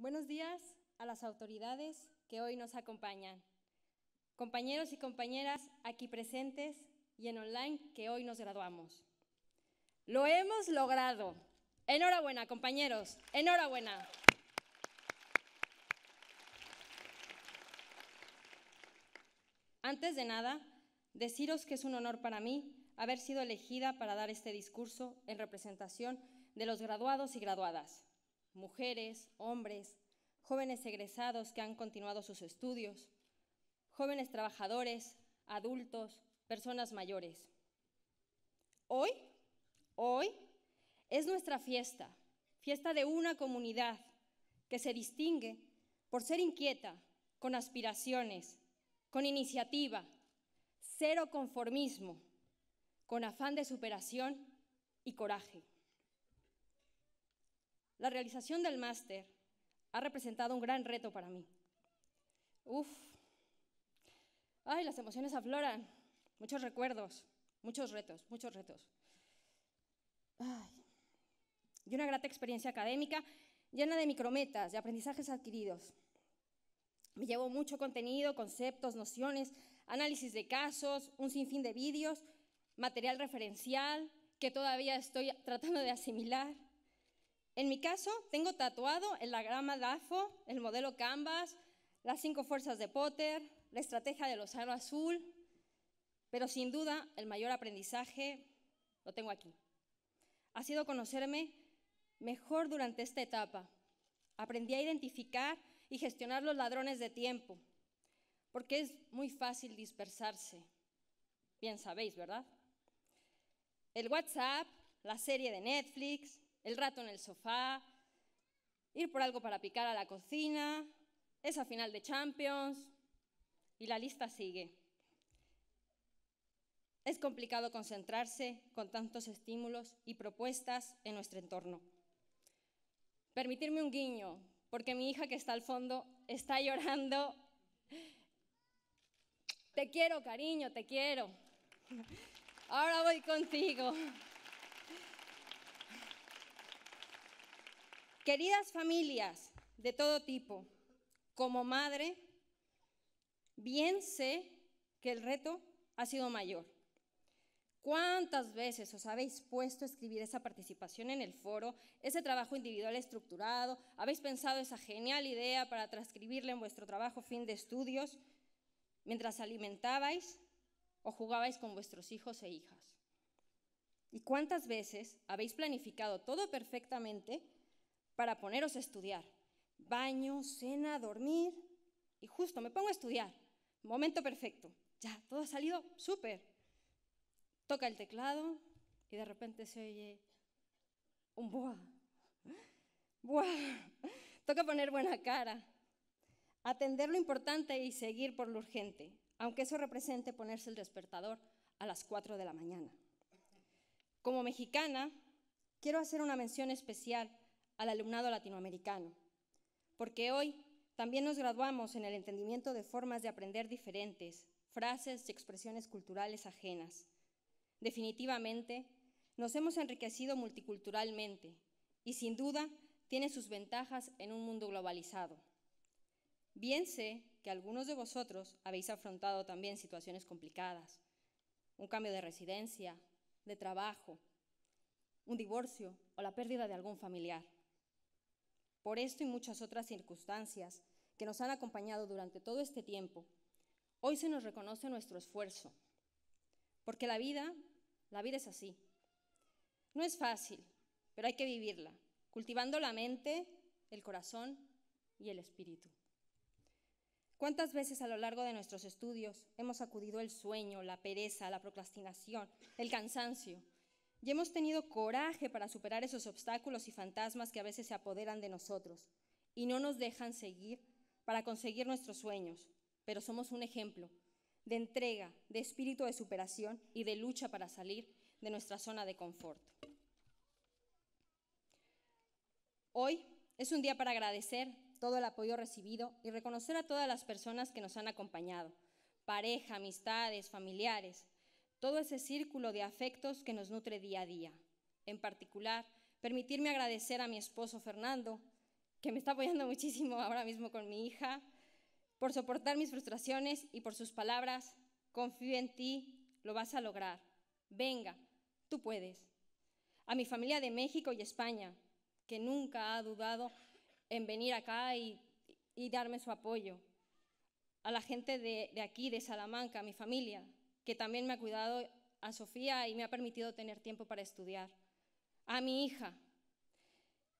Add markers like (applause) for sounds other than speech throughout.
Buenos días a las autoridades que hoy nos acompañan, compañeros y compañeras aquí presentes y en online que hoy nos graduamos. Lo hemos logrado. Enhorabuena, compañeros. Enhorabuena. Antes de nada, deciros que es un honor para mí haber sido elegida para dar este discurso en representación de los graduados y graduadas mujeres, hombres, jóvenes egresados que han continuado sus estudios, jóvenes trabajadores, adultos, personas mayores. Hoy, hoy es nuestra fiesta, fiesta de una comunidad que se distingue por ser inquieta, con aspiraciones, con iniciativa, cero conformismo, con afán de superación y coraje. La realización del máster ha representado un gran reto para mí. Uf. Ay, las emociones afloran. Muchos recuerdos, muchos retos, muchos retos. Y una grata experiencia académica llena de micrometas, de aprendizajes adquiridos. Me llevo mucho contenido, conceptos, nociones, análisis de casos, un sinfín de vídeos, material referencial que todavía estoy tratando de asimilar en mi caso, tengo tatuado el grama DAFO, el modelo Canvas, las cinco fuerzas de Potter, la estrategia del océano azul, pero sin duda el mayor aprendizaje lo tengo aquí. Ha sido conocerme mejor durante esta etapa. Aprendí a identificar y gestionar los ladrones de tiempo, porque es muy fácil dispersarse. Bien sabéis, ¿verdad? El WhatsApp, la serie de Netflix, el rato en el sofá, ir por algo para picar a la cocina, esa final de Champions, y la lista sigue. Es complicado concentrarse con tantos estímulos y propuestas en nuestro entorno. Permitirme un guiño, porque mi hija que está al fondo está (laughs) llorando. Te quiero, cariño, te quiero. Ahora voy contigo. Queridas familias de todo tipo, como madre, bien sé que el reto ha sido mayor. ¿Cuántas veces os habéis puesto a escribir esa participación en el foro, ese trabajo individual estructurado? ¿Habéis pensado esa genial idea para transcribirla en vuestro trabajo fin de estudios mientras alimentabais o jugabais con vuestros hijos e hijas? ¿Y cuántas veces habéis planificado todo perfectamente para poneros a estudiar. Baño, cena, dormir y justo me pongo a estudiar. Momento perfecto. Ya, todo ha salido súper. Toca el teclado y de repente se oye un boa. Buah. Toca poner buena cara. Atender lo importante y seguir por lo urgente, aunque eso represente ponerse el despertador a las 4 de la mañana. Como mexicana, quiero hacer una mención especial al alumnado latinoamericano, porque hoy también nos graduamos en el entendimiento de formas de aprender diferentes, frases y expresiones culturales ajenas. Definitivamente, nos hemos enriquecido multiculturalmente y sin duda tiene sus ventajas en un mundo globalizado. Bien sé que algunos de vosotros habéis afrontado también situaciones complicadas, un cambio de residencia, de trabajo, un divorcio o la pérdida de algún familiar. Por esto y muchas otras circunstancias que nos han acompañado durante todo este tiempo, hoy se nos reconoce nuestro esfuerzo. Porque la vida, la vida es así. No es fácil, pero hay que vivirla, cultivando la mente, el corazón y el espíritu. ¿Cuántas veces a lo largo de nuestros estudios hemos acudido el sueño, la pereza, la procrastinación, el cansancio, y hemos tenido coraje para superar esos obstáculos y fantasmas que a veces se apoderan de nosotros y no nos dejan seguir para conseguir nuestros sueños, pero somos un ejemplo de entrega, de espíritu de superación y de lucha para salir de nuestra zona de confort. Hoy es un día para agradecer todo el apoyo recibido y reconocer a todas las personas que nos han acompañado, pareja, amistades, familiares, todo ese círculo de afectos que nos nutre día a día. En particular, permitirme agradecer a mi esposo Fernando, que me está apoyando (laughs) muchísimo ahora mismo con mi hija, por soportar mis frustraciones y por sus palabras, confío en ti, lo vas a lograr. Venga, tú puedes. A mi familia de México y España, que nunca ha dudado en venir acá y, darme su apoyo. A la gente de, de aquí, de Salamanca, a mi familia, que también me ha cuidado a Sofía y me ha permitido tener tiempo para estudiar. A mi hija,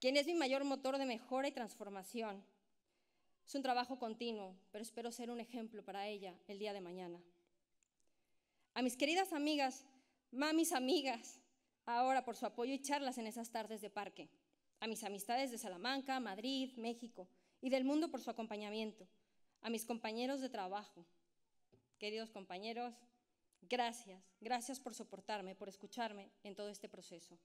quien es mi mayor motor de mejora y transformación. Es un trabajo continuo, pero espero ser un ejemplo para ella el día de mañana. A mis queridas amigas, mamis amigas, ahora por su apoyo y charlas en esas tardes de parque. A mis amistades de Salamanca, Madrid, México y del mundo por su acompañamiento. A mis compañeros de trabajo. Queridos compañeros, Gracias, gracias por soportarme, por escucharme en todo este proceso.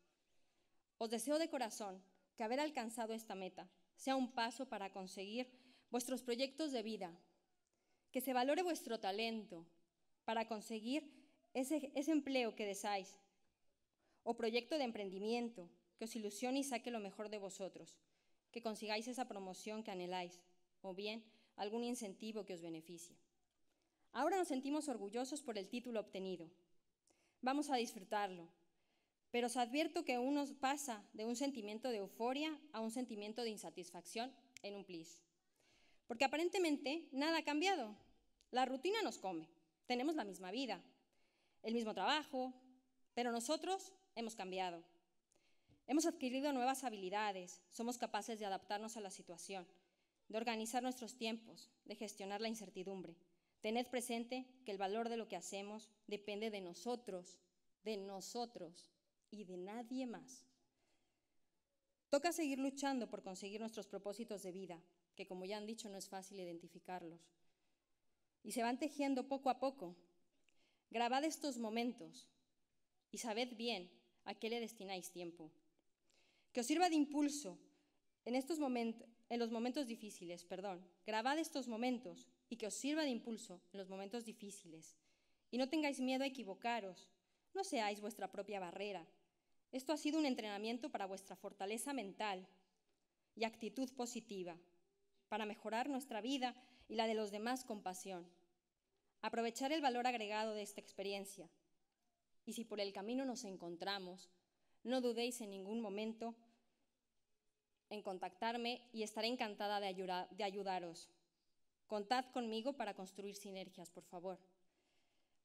Os deseo de corazón que haber alcanzado esta meta sea un paso para conseguir vuestros proyectos de vida, que se valore vuestro talento para conseguir ese, empleo que deseáis o proyecto de emprendimiento que os ilusione y saque lo mejor de vosotros, que consigáis esa promoción que anheláis o bien algún incentivo que os beneficie. Ahora nos sentimos orgullosos por el título obtenido. Vamos a disfrutarlo. Pero os advierto que uno pasa de un sentimiento de euforia a un sentimiento de insatisfacción en un plis. Porque aparentemente nada ha cambiado. La rutina nos come. Tenemos la misma vida, el mismo trabajo, pero nosotros hemos cambiado. Hemos adquirido nuevas habilidades, somos capaces de adaptarnos a la situación, de organizar nuestros tiempos, de gestionar la incertidumbre. Tened presente que el valor de lo que hacemos depende de nosotros, de nosotros y de nadie más. Toca seguir luchando por conseguir nuestros propósitos de vida, que como ya han dicho no es fácil identificarlos. Y se van tejiendo poco a poco. Grabad estos momentos y sabed bien a qué le destináis tiempo. Que os sirva de impulso en, estos momentos, en los momentos difíciles, perdón. Grabad estos momentos y que os sirva de impulso en los momentos difíciles. Y no tengáis miedo a equivocaros, no seáis vuestra propia barrera. Esto ha sido un entrenamiento para vuestra fortaleza mental y actitud positiva, para mejorar nuestra vida y la de los demás con pasión. Aprovechar el valor agregado de esta experiencia. Y si por el camino nos encontramos, no dudéis en ningún momento en contactarme y estaré encantada de, de ayudaros. Contad conmigo para construir sinergias, por favor.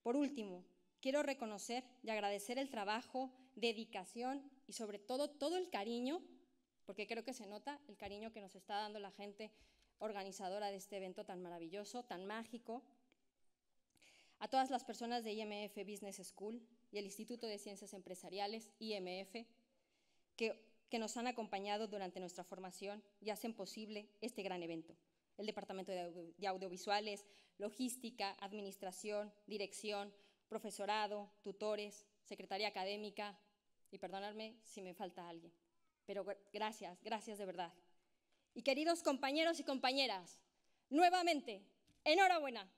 Por último, quiero reconocer y agradecer el trabajo, dedicación y sobre todo todo el cariño, porque creo que se nota el cariño que nos está dando la gente organizadora de este evento tan maravilloso, tan mágico, a todas las personas de IMF Business School y el Instituto de Ciencias Empresariales, IMF, que, que nos han acompañado durante nuestra formación y hacen posible este gran evento el Departamento de, Audiovisuales, Logística, Administración, Dirección, Profesorado, Tutores, Secretaría Académica, y perdonadme si me falta alguien. Pero gracias, gracias de verdad. Y queridos compañeros y compañeras, nuevamente, enhorabuena.